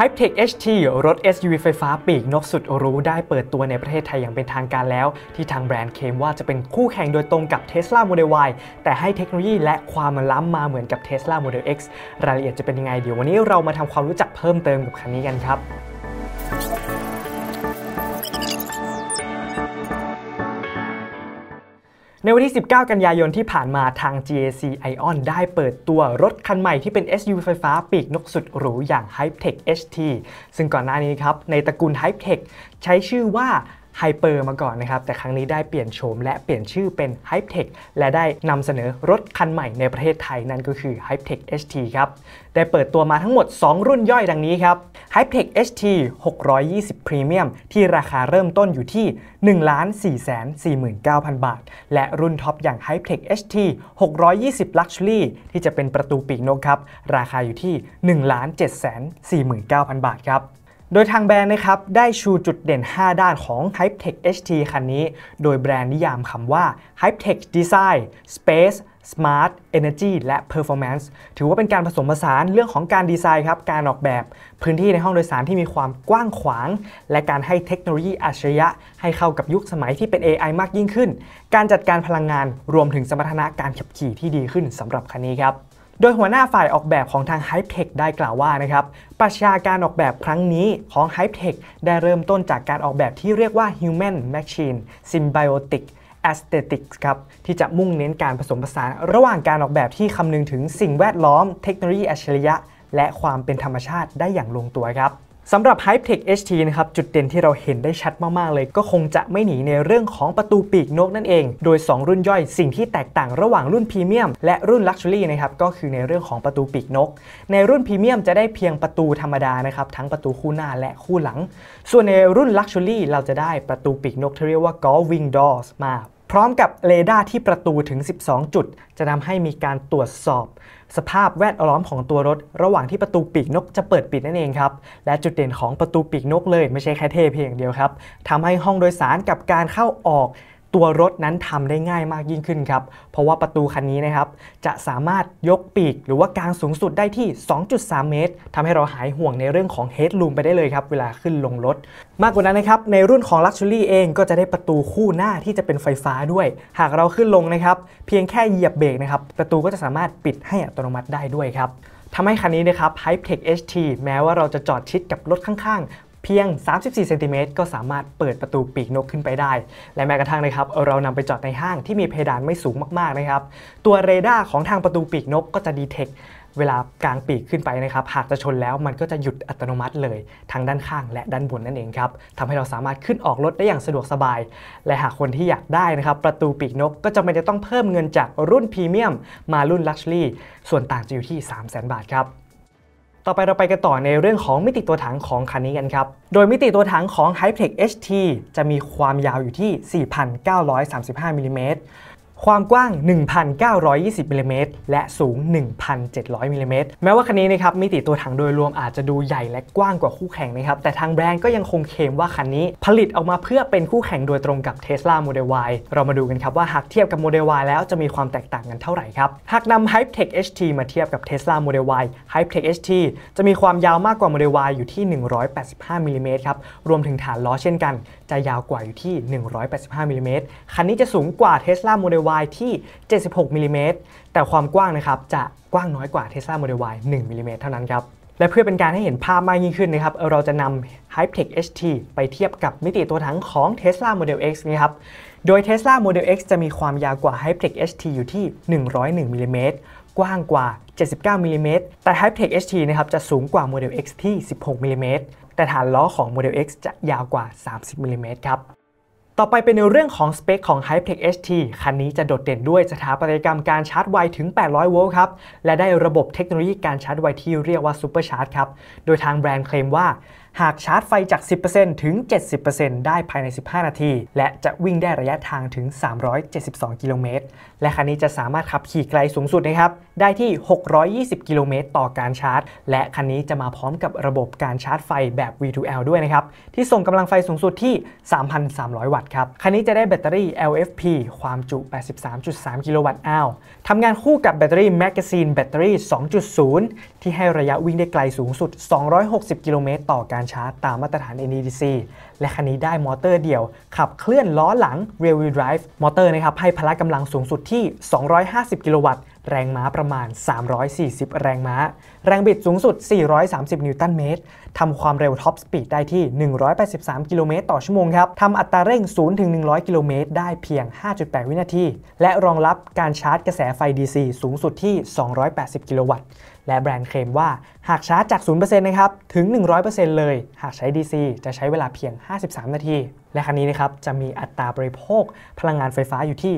Hypetech HT รถ SUV ไฟฟ้าปีกนกสุดรู้ได้เปิดตัวในประเทศไทยอย่างเป็นทางการแล้ว ที่ทางแบรนด์เคมว่าจะเป็นคู่แข่งโดยตรงกับ Tesla Model Y แต่ให้เทคโนโลยีและความล้ำมาเหมือนกับ Tesla Model X รายละเอียดจะเป็นยังไงเดี๋ยววันนี้เรามาทำความรู้จักเพิ่มเติมกับคันนี้กันครับในวันที่ 19 กันยายนที่ผ่านมาทาง GAC Ion ได้เปิดตัวรถคันใหม่ที่เป็น SUV ไฟฟ้าปีกนกสุดหรูอย่าง Hypetech HT ซึ่งก่อนหน้านี้ครับ ในตระกูล Hypetech ใช้ชื่อว่าไฮเปอร์มาก่อนนะครับ แต่ครั้งนี้ได้เปลี่ยนโฉมและเปลี่ยนชื่อเป็นไฮเทคและได้นำเสนอรถคันใหม่ในประเทศไทยนั่นก็คือ h y p e t e c h HT ครับได้เปิดตัวมาทั้งหมด 2 รุ่นย่อยดังนี้ครับ h y p e t e c h HT 620 Premium ที่ราคาเริ่มต้นอยู่ที่ 1 4 4 9 0 0 0 บาท และรุ่นท็อปอย่าง h y p e t e c h HT 620 Luxury ที่จะเป็นประตูปีกนกครับ ราคาอยู่ที่ 1 7 4 9 0 0 0 บาทครับโดยทางแบรนด์นะครับได้ชูจุดเด่น 5 ด้านของ Hypetech HT คันนี้ โดยแบรนด์นิยามคำว่า Hypetech Design Space Smart Energy และ Performance ถือว่าเป็นการผสมผสานเรื่องของการดีไซน์ครับการออกแบบพื้นที่ในห้องโดยสารที่มีความกว้างขวาง และการให้เทคโนโลยีอัจฉริยะให้เข้ากับยุคสมัยที่เป็น AI มากยิ่งขึ้น การจัดการพลังงานรวมถึงสมรรถนะการขับขี่ที่ดีขึ้นสำหรับคันนี้ครับโดยหัวหน้าฝ่ายออกแบบของทาง h y p e ท e ได้กล่าวว่านะครับ ประชาการออกแบบครั้งนี้ของ h y p e ท e ได้เริ่มต้นจากการออกแบบที่เรียกว่า Human Machine Symbiotic Aesthetics ครับ ที่จะมุ่งเน้นการผสมผสาน ระหว่างการออกแบบที่คำนึงถึงสิ่งแวดล้อมเทคโนโลยีอัจฉริยะและความเป็นธรรมชาติได้อย่างลงตัวครับสำหรับ HypeTech HT นะครับจุดเด่นที่เราเห็นได้ชัดมากๆเลย ก็คงจะไม่หนีในเรื่องของประตูปีกนกนั่นเอง โดย 2 รุ่นย่อยสิ่งที่แตกต่างระหว่างรุ่นพรีเมียมและรุ่นลักชัวรี่นะครับก็คือในเรื่องของประตูปีกนก ในรุ่นพรีเมียมจะได้เพียงประตูธรรมดานะครับทั้งประตูคู่หน้าและคู่หลัง ส่วนในรุ่นลักชัวรี่เราจะได้ประตูปีกนกที่เรียกว่า Golf Wing Doors มาพร้อมกับเรดาร์ที่ประตูถึง 12 จุด จะทำให้มีการตรวจสอบ สภาพแวดล้อมของตัวรถระหว่างที่ประตูปีกนกจะเปิดปิดนั่นเองครับและจุดเด่นของประตูปีกนกเลย ไม่ใช่แค่เทเพียงเดียวครับทำให้ห้องโดยสารกับการเข้าออกตัวรถนั้นทำได้ง่ายมากยิ่งขึ้นครับ เพราะว่าประตูคันนี้นะครับจะสามารถยกปีกหรือว่ากางสูงสุดได้ที่ 2.3 เมตร ทำให้เราหายห่วงในเรื่องของเฮดลูมไปได้เลยครับเวลาขึ้นลงรถ มากกว่านั้นนะครับในรุ่นของ Luxury เอง ก็จะได้ประตูคู่หน้าที่จะเป็นไฟฟ้าด้วย หากเราขึ้นลงนะครับเพียงแค่เหยียบเบรกนะครับประตูก็จะสามารถปิดให้อัตโนมัติได้ด้วยครับทำให้คันนี้นะครับ Hype Tech HT แม้ว่าเราจะจอดชิดกับรถข้างพียง 34 เซนติเมตรก็สามารถเปิดประตูปีกนกขึ้นไปได้ และแม้กระทั่งนะครับ เรานำไปจอดในห้างที่มีเพดานไม่สูงมากๆนะครับ ตัวเรดาร์ของทางประตูปีกนกก็จะดีเทคเวลากลางปีกขึ้นไปนะครับ หากจะชนแล้วมันก็จะหยุดอัตโนมัติเลยทั้งด้านข้าง และด้านบนนั่นเองครับทำให้เราสามารถขึ้นออกรถได้อย่างสะดวกสบาย และหากคนที่อยากได้นะครับ ประตูปีกนกก็จะไม่ได้ต้องเพิ่มเงินจากรุ่นพรีเมียม มารุ่นลักชัวรี่ ส่วนต่างจะอยู่ที่ 3 0 0 0 0 0บาทครับ่อไปเราไปกันต่อในเรื่องของมิติตัวถังของคันนี้กันครับ โดยมิติตัวถังของ h y p e x HT จะมีความยาวอยู่ที่ 4,935 มิลิเมตรความกว้าง 1,920มิลลิเมตร และสูง 1,700มิลลิเมตร แม้ว่าคันนี้นะครับมิติตัวถังโดยรวมอาจจะดูใหญ่และกว้างกว่าคู่แข่งนะครับ แต่ทางแบรนด์ก็ยังคงเคมว่าคันนี้ผลิตออกมาเพื่อเป็นคู่แข่งโดยตรงกับ Tesla Model Y เรามาดูกันครับว่าหากเทียบกับ Model Y แล้วจะมีความแตกต่างกันเท่าไหร่ครับ หากนำ Hypetech HT มาเทียบกับ Tesla Model Y Hypetech HT จะมีความยาวมากกว่า Model Y อยู่ที่185มิลลิเมตรครับ รวมถึงฐานล้อเช่นกัน จะยาวกว่าอยู่ที่185มิลมคันนี้จะสูงกว่า Tesla Model Y ที่ 76มิลิเมตรแต่ความกว้างนะครับ จะกว้างน้อยกว่า Tesla Model Y 1มิลิเมตรเท่านั้นครับ และเพื่อเป็นการให้เห็นภาพมากยิ่งขึ้นนะครับ เราจะนำ Hyptech HT ไปเทียบกับมิติตัวถังของ Tesla Model X นะครับ โดย Tesla Model X จะมีความยาวกว่า Hyptech HT อยู่ที่ 101มิลิเมตรกว้างกว่า 79มิลิเมตรแต่ Hyptech HT นะครับ จะสูงกว่า Model X ที่ 16มิลิเมตรแต่ฐานล้อของ Model X จะยาวกว่า 30มิลิเมตรครับต่อไปเป็นในเรื่องของสเปคของ h y p e t e HT คันนี้จะโดดเด่นด้วยสถาปัตยกรรมการชาร์จไวถึง 800โวลต์ครับ และได้ระบบเทคโนโลยีการชาร์จไวที่เรียกว่าซ u ปอร์ชาร์จครับโดยทางแบรนด์เคลมว่าหากชาร์จไฟจาก 10%ถึง 70%ได้ภายใน 15 นาที และจะวิ่งได้ระยะทางถึง 372 กิโลเมตร และคันนี้จะสามารถขับขี่ไกลสูงสุดนะครับ ได้ที่ 620 กิโลเมตรต่อการชาร์จ และคันนี้จะมาพร้อมกับระบบการชาร์จไฟแบบ V2L ด้วยนะครับ ที่ส่งกำลังไฟสูงสุดที่ 3,300 วัตต์ครับ คันนี้จะได้แบตเตอรี่ LFP ความจุ 83.3 กิโลวัตต์อาวทำงานคู่กับแบตเตอรี่แมกกาซีนแบตเตอรี่2.0 ที่ให้ระยะวิ่งได้ไกลสูงสุด 260 กิโลเมตรต่อการชาร์จตามมาตรฐาน NEDC และคันนี้ได้มอเตอร์เดี่ยว ขับเคลื่อนล้อหลัง Rear Wheel Drive มอเตอร์นะครับให้พละกำลังสูงสุดที่ 250 กิโลวัตต์ แรงม้าประมาณ 340 แรงม้า แรงบิดสูงสุด 430 นิวตันเมตรทำความเร็วท็อปสปีดได้ที่ 183 กิโลเมตรต่อชั่วโมงครับทำอัตราเร่ง0ถึง100 กิโลเมตรได้เพียง 5.8 วินาที และรองรับการชาร์จกระแสไฟ DC สูงสุดที่ 280 กิโลวัตต์ และแบรนด์เคลมว่า หากชาร์จจาก 0%นะครับ ถึง 100%เลย หากใช้ DC จะใช้เวลาเพียง 53 นาที และคันนี้นะครับ จะมีอัตราบริโภค พลังงานไฟฟ้าอยู่ที่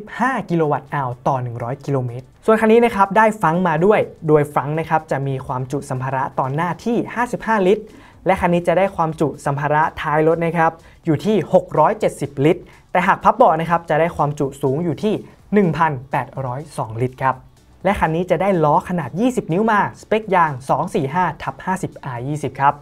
15 กิโลวัตต์อวต่อ 100 กิโลเมตรส่วนคันนี้นะครับได้ฟังมาด้วย โดยฟังนะครับจะมีความจุสัมภาระตอนหน้าที่ 55 ลิตร และคันนี้จะได้ความจุสัมภาระท้ายรถนะครับอยู่ที่ 670 ลิตร แต่หากพับเบาะนะครับจะได้ความจุสูงอยู่ที่ 1,802 ลิตรครับ และคันนี้จะได้ล้อขนาด 20 นิ้วมา สเปคยาง 245 ทับ 50R20 ครับ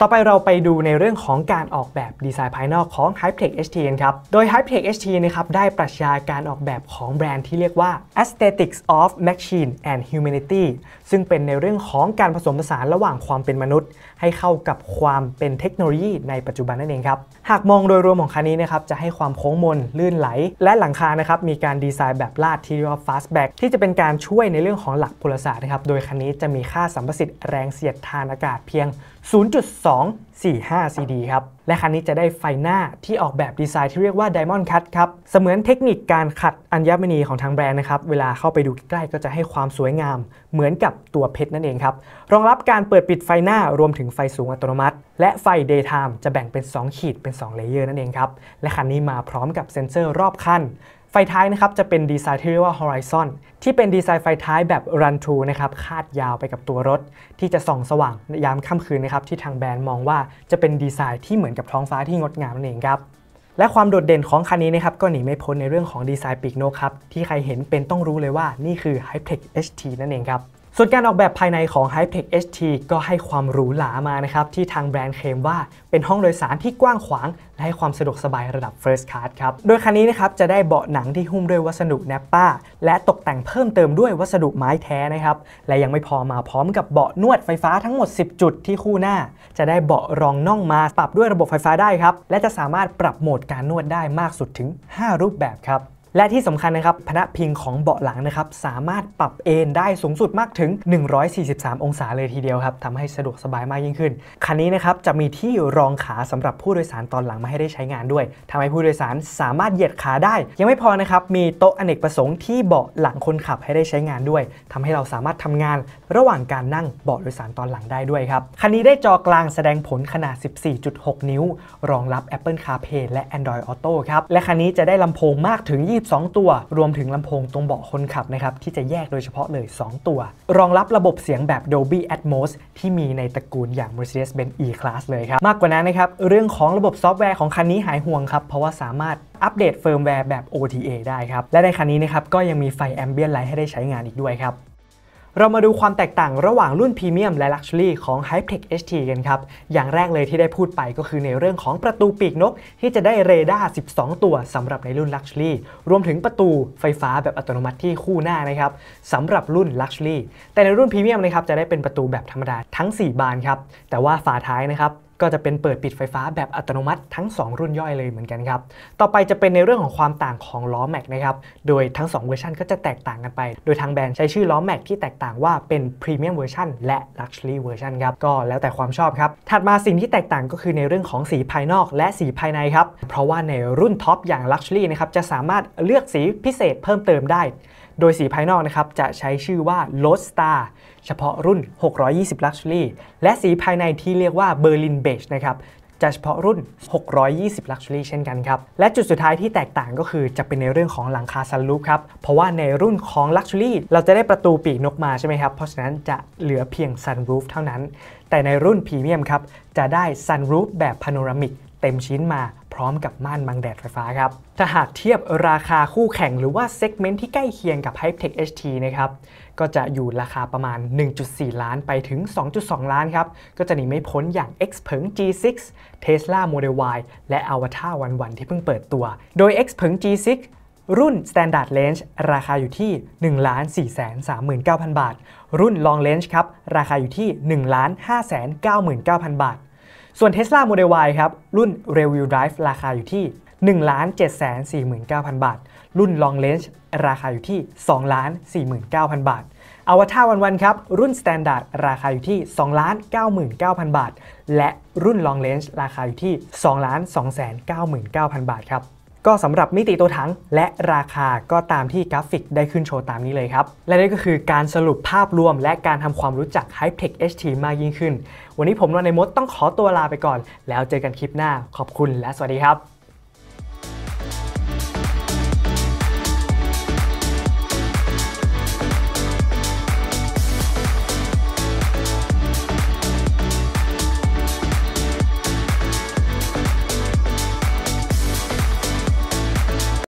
ต่อไปเราไปดูในเรื่องของการออกแบบดีไซน์ภายนอกของ Hypetech HT ครับ โดย Hypetech HT นะครับได้ปรัชญาการออกแบบของแบรนด์ที่เรียกว่า Aesthetics of Machine and Humanity ซึ่งเป็นในเรื่องของการผสมผสานระหว่างความเป็นมนุษย์ให้เข้ากับความเป็นเทคโนโลยีในปัจจุบันนั่นเองครับ หากมองโดยรวมของคันนี้นะครับจะให้ความโค้งมนลื่นไหล และหลังคานะครับมีการดีไซน์แบบลาดที่เรียกว่า fastback ที่จะเป็นการช่วยในเรื่องของหลักพลศาสตร์นะครับโดยคันนี้จะมีค่าสัมประสิทธิ์แรงเสียดทานอากาศเพียง 0.245 cd ครับและคันนี้จะได้ไฟหน้าที่ออกแบบดีไซน์ที่เรียกว่า Diamond Cut ครับเสมือนเทคนิคการขัดอัญมณีของทางแบรนด์นะครับเวลาเข้าไปดูใกล้ก็จะให้ความสวยงาม เหมือนกับตัวเพชรนั่นเองครับรองรับการเปิดปิดไฟหน้ารวมถึงงไฟสูงอัตโนมัติ และไฟ daytime จะแบ่งเป็น 2 ขีดเป็น 2 เลเยอร์นั่นเองครับและคันนี้มาพร้อมกับเซ็นเซอร์รอบคันไฟท้ายนะครับจะเป็นดีไซน์ที่เรียกว่า horizon ที่เป็นดีไซน์ไฟท้ายแบบ run t o นะครับคาดยาวไปกับตัวรถ ที่จะส่องสว่าง ยามค่ำคืนนะครับที่ทางแบรนด์มองว่าจะเป็นดีไซน์ที่เหมือนกับท้องฟ้าที่งดงามนั่นเองครับและความโดดเด่นของคันนี้นะครับก็หนีไม่พ้นในเรื่องของดีไซน์ปีกนกครับที่ใครเห็นเป็นต้องรู้เลยว่านี่คือ h y p e ท HT นั่นเองครับส่วนการออกแบบภายในของ h y p e t e c HT ก็ให้ความหรูหรามานะครับที่ทางแบรนด์เคลมว่าเป็นห้องโดยสารที่กว้างขวาง และให้ความสะดวกสบายระดับ First Class ครับ โดยคันนี้นะครับจะได้เบาะหนังที่หุ้มด้วยวัสดุแนปป้าและตกแต่งเพิ่มเติมด้วยวัสดุไม้แท้นะครับและยังไม่พอมาพร้อมกับเบาะนวดไฟฟ้าทั้งหมด 10 จุดที่คู่หน้า จะได้เบาะรองน่องมาปรับด้วยระบบไฟฟ้าได้ครับและจะสามารถปรับโหมดการนวดได้มากสุดถึง 5 รูปแบบครับและที่สำคัญนะครับพนักพิงของเบาะหลังนะครับสามารถปรับเอนได้สูงสุดมากถึง 143 องศาเลยทีเดียวครับทำให้สะดวกสบายมากยิ่งขึ้นคันนี้นะครับจะมีที่รองขาสำหรับผู้โดยสารตอนหลังมาให้ได้ใช้งานด้วย ทำให้ผู้โดยสารสามารถเหยียดขาได้ ยังไม่พอนะครับมีโต๊ะอเนกประสงค์ที่เบาะหลังคนขับให้ได้ใช้งานด้วย ทำให้เราสามารถทำงานระหว่างการนั่งเบาะโดยสารตอนหลังได้ด้วย ครับคันนี้ได้จอกลางแสดงผลขนาด 14.6 นิ้ว รองรับ Apple CarPlay และ Android Auto ครับและคันนี้จะได้ลำโพงมากถึง12ตัวรวมถึงลำโพงตรงเบาะคนขับนะครับ ที่จะแยกโดยเฉพาะเลย 2 ตัว รองรับระบบเสียงแบบ Dolby Atmos ที่มีในตระกูลอย่าง Mercedes-Benz E-Class เลยครับ มากกว่านั้นนะครับ เรื่องของระบบซอฟต์แวร์ของคันนี้หายห่วงครับ เพราะว่าสามารถอัปเดตเฟิร์มแวร์แบบ OTA ได้ครับ และในคันนี้นะครับ ก็ยังมีไฟแอมเบียนไลท์ให้ได้ใช้งานอีกด้วยครับเรามาดูความแตกต่างระหว่างรุ่นพรีเมียม และลักชัวรี่ของ h y p e c HT กันครับ อย่างแรกเลยที่ได้พูดไปก็คือในเรื่องของประตูปีกนก ที่จะได้เรดาร์ 12 ตัวสำหรับในรุ่นลักชัวรี่รวมถึงประตูไฟฟ้าแบบอัตโนมัติที่คู่หน้านะครับสำหรับรุ่นลักชัวรี่แต่ในรุ่นพรีเมียมนะครับจะได้เป็นประตูแบบธรรมดาทั้ง 4 บานครับ แต่ว่าฝาท้ายนะครับก็จะเป็นเปิดปิดไฟฟ้าแบบอัตโนมัติทั้ง2รุ่นย่อยเลยเหมือนกันครับ ต่อไปจะเป็นในเรื่องของความต่างของล้อแม็กนะครับ โดยทั้ง2เวอร์ชันก็จะแตกต่างกันไป โดยทางแบรนด์ใช้ชื่อล้อแม็กที่แตกต่างว่าเป็นพรีเมียมเวอร์ชันและลักชัวรี่เวอร์ชันครับ ก็แล้วแต่ความชอบครับ ถัดมาสิ่งที่แตกต่างก็คือในเรื่องของสีภายนอกและสีภายในครับ เพราะว่าในรุ่นท็อปอย่างลักชัวรี่นะครับจะสามารถเลือกสีพิเศษเพิ่มเติมได้โดยสีภายนอกนะครับจะใช้ชื่อว่า l o d Star เฉพาะรุ่น 620 Luxury และสีภายในที่เรียกว่า Berlin Beige นะครับ จะเฉพาะรุ่น 620 Luxury เช่นกันครับ และจุดสุดท้ายที่แตกต่างก็คือจะเป็นในเรื่องของหลังคาซันลูปครับ เพราะว่าในรุ่นของ Luxury เราจะได้ประตูปีกนกมาใช่ไหมครับ เพราะฉะนั้นจะเหลือเพียงซันรูฟเท่านั้น แต่ในรุ่นพรีเมียมครับจะได้ซันรูฟแบบพาโนรามิกเต็มชิ้นมาพร้อมกับม่านบังแดดไฟฟ้าครับ ถ้าหากเทียบราคาคู่แข่งหรือว่าเซกเมนต์ที่ใกล้เคียงกับ Hypetech HT นะครับ ก็จะอยู่ราคาประมาณ 1.4 ล้านไปถึง 2.2 ล้านครับ ก็จะหนีไม่พ้นอย่าง x p e n g G6 Tesla Model Y และ Avatar วันๆที่เพิ่งเปิดตัว โดย x p e n g G6 รุ่น Standard Range ราคาอยู่ที่ 1 4 3 9 0 0 0 บาท รุ่น Long Range ครับ ราคาอยู่ที่ 1 5 9 9 0 0 0 บาทส่วน Tesla Model Y ครับ รุ่น r e v i e e Drive ราคาอยู่ที่ 1 7 4 9 0 0 0 บาท รุ่น Long Range ราคาอยู่ที่ 2 4 9 0 0 0 บาทอาวัตาวันวันครับ รุ่น Standard ราคาอยู่ที่ 2,99,000 บาท และรุ่น Long Range ราคาอยู่ที่ 2 2 9 9 0 0บาทครับก็สำหรับมิติตัวถังและราคาก็ตามที่กราฟิกได้ขึ้นโชว์ตามนี้เลยครับ และนี่ก็คือการสรุปภาพรวมและการทำความรู้จัก Hypetech HT มากยิ่งขึ้น วันนี้ผมนนในมดต้องขอตัวลาไปก่อนแล้วเจอกันคลิปหน้าขอบคุณและสวัสดีครับ